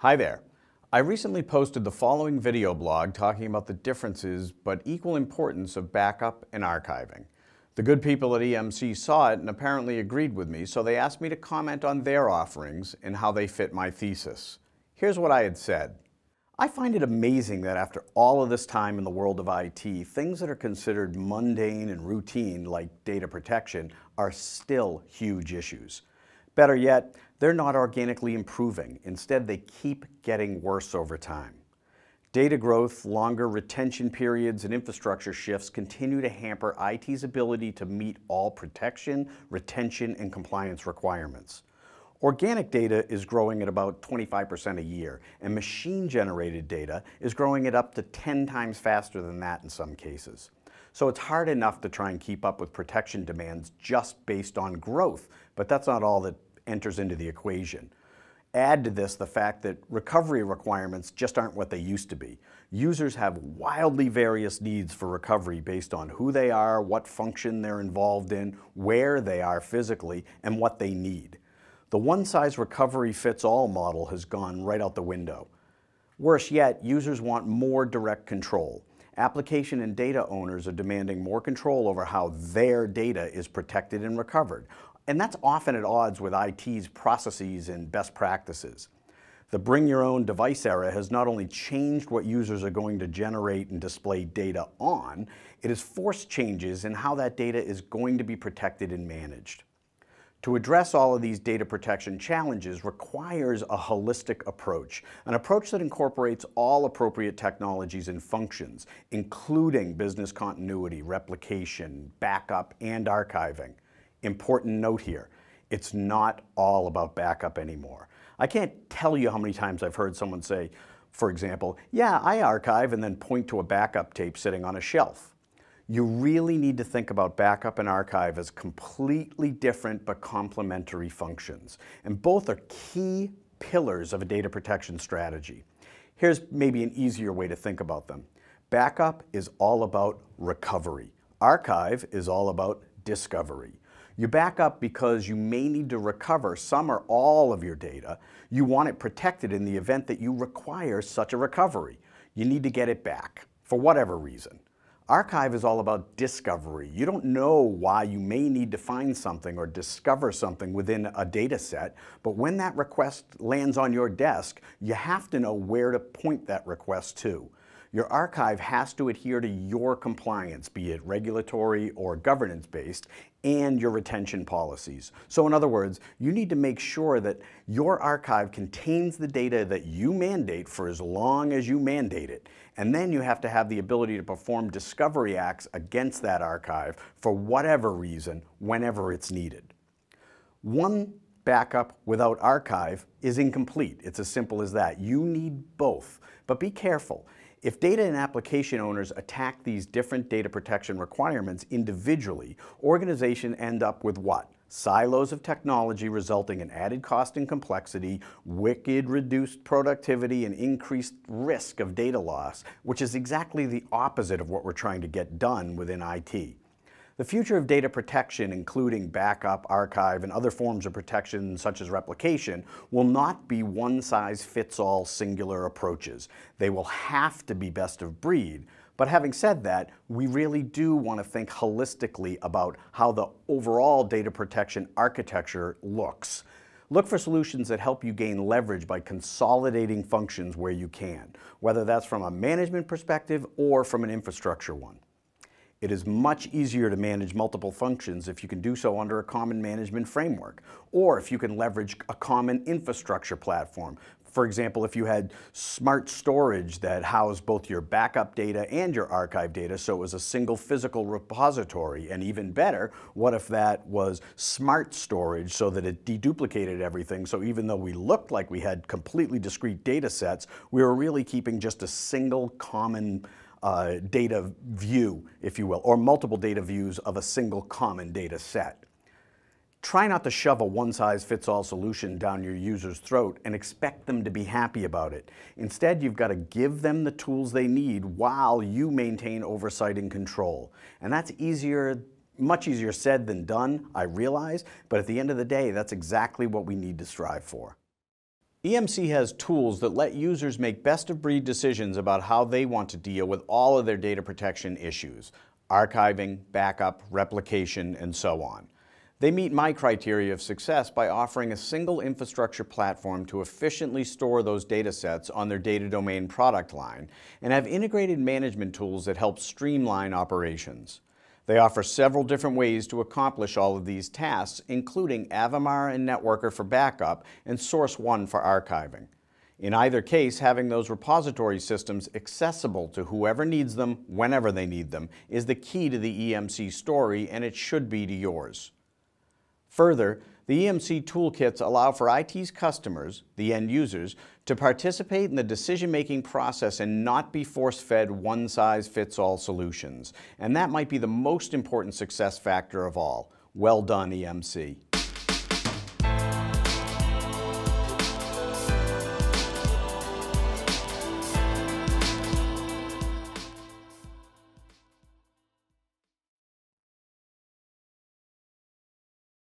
Hi there. I recently posted the following video blog talking about the differences but equal importance of backup and archiving. The good people at EMC saw it and apparently agreed with me, so they asked me to comment on their offerings and how they fit my thesis. Here's what I had said. I find it amazing that after all of this time in the world of IT, things that are considered mundane and routine, like data protection, are still huge issues. Better yet, they're not organically improving. Instead, they keep getting worse over time. Data growth, longer retention periods, and infrastructure shifts continue to hamper IT's ability to meet all protection, retention, and compliance requirements. Organic data is growing at about 25% a year, and machine-generated data is growing at up to 10 times faster than that in some cases. So it's hard enough to try and keep up with protection demands just based on growth, but that's not all that enters into the equation. Add to this the fact that recovery requirements just aren't what they used to be. Users have wildly various needs for recovery based on who they are, what function they're involved in, where they are physically, and what they need. The one-size recovery-fits-all model has gone right out the window. Worse yet, users want more direct control. Application and data owners are demanding more control over how their data is protected and recovered, and that's often at odds with IT's processes and best practices. The bring your own device era has not only changed what users are going to generate and display data on, it has forced changes in how that data is going to be protected and managed. To address all of these data protection challenges requires a holistic approach, an approach that incorporates all appropriate technologies and functions, including business continuity, replication, backup, and archiving important note here. It's not all about backup anymore. I can't tell you how many times I've heard someone say, for example, yeah, I archive and then point to a backup tape sitting on a shelf. You really need to think about backup and archive as completely different but complementary functions. And both are key pillars of a data protection strategy. Here's maybe an easier way to think about them. Backup is all about recovery. Archive is all about discovery. You back up because you may need to recover some or all of your data. You want it protected in the event that you require such a recovery. You need to get it back, for whatever reason. Archive is all about discovery. You don't know why you may need to find something or discover something within a data set, but when that request lands on your desk, you have to know where to point that request to. Your archive has to adhere to your compliance, be it regulatory or governance based, and your retention policies. So in other words, you need to make sure that your archive contains the data that you mandate for as long as you mandate it. And then you have to have the ability to perform discovery acts against that archive for whatever reason, whenever it's needed. One backup without archive is incomplete. It's as simple as that. You need both. But be careful. If data and application owners attack these different data protection requirements individually, organizations end up with what? Silos of technology resulting in added cost and complexity, wicked reduced productivity, and increased risk of data loss, which is exactly the opposite of what we're trying to get done within IT. The future of data protection, including backup, archive, and other forms of protection such as replication, will not be one-size-fits-all singular approaches. They will have to be best of breed. But having said that, we really do want to think holistically about how the overall data protection architecture looks. Look for solutions that help you gain leverage by consolidating functions where you can, whether that's from a management perspective or from an infrastructure one. It is much easier to manage multiple functions if you can do so under a common management framework, or if you can leverage a common infrastructure platform. For example, if you had smart storage that housed both your backup data and your archive data, so it was a single physical repository, and even better, what if that was smart storage so that it deduplicated everything, so even though we looked like we had completely discrete data sets, we were really keeping just a single common uh, data view, if you will, or multiple data views of a single common data set. Try not to shove a one-size-fits-all solution down your user's throat and expect them to be happy about it. Instead, you've got to give them the tools they need while you maintain oversight and control. And that's easier much easier said than done, I realize, but at the end of the day, that's exactly what we need to strive for. EMC has tools that let users make best-of-breed decisions about how they want to deal with all of their data protection issues, archiving, backup, replication, and so on. They meet my criteria of success by offering a single infrastructure platform to efficiently store those data sets on their data domain product line and have integrated management tools that help streamline operations. They offer several different ways to accomplish all of these tasks, including Avamar and Networker for backup and Source1 for archiving. In either case, having those repository systems accessible to whoever needs them, whenever they need them, is the key to the EMC story and it should be to yours. Further, the EMC toolkits allow for IT's customers, the end users, to participate in the decision-making process and not be force-fed one-size-fits-all solutions. And that might be the most important success factor of all. Well done, EMC.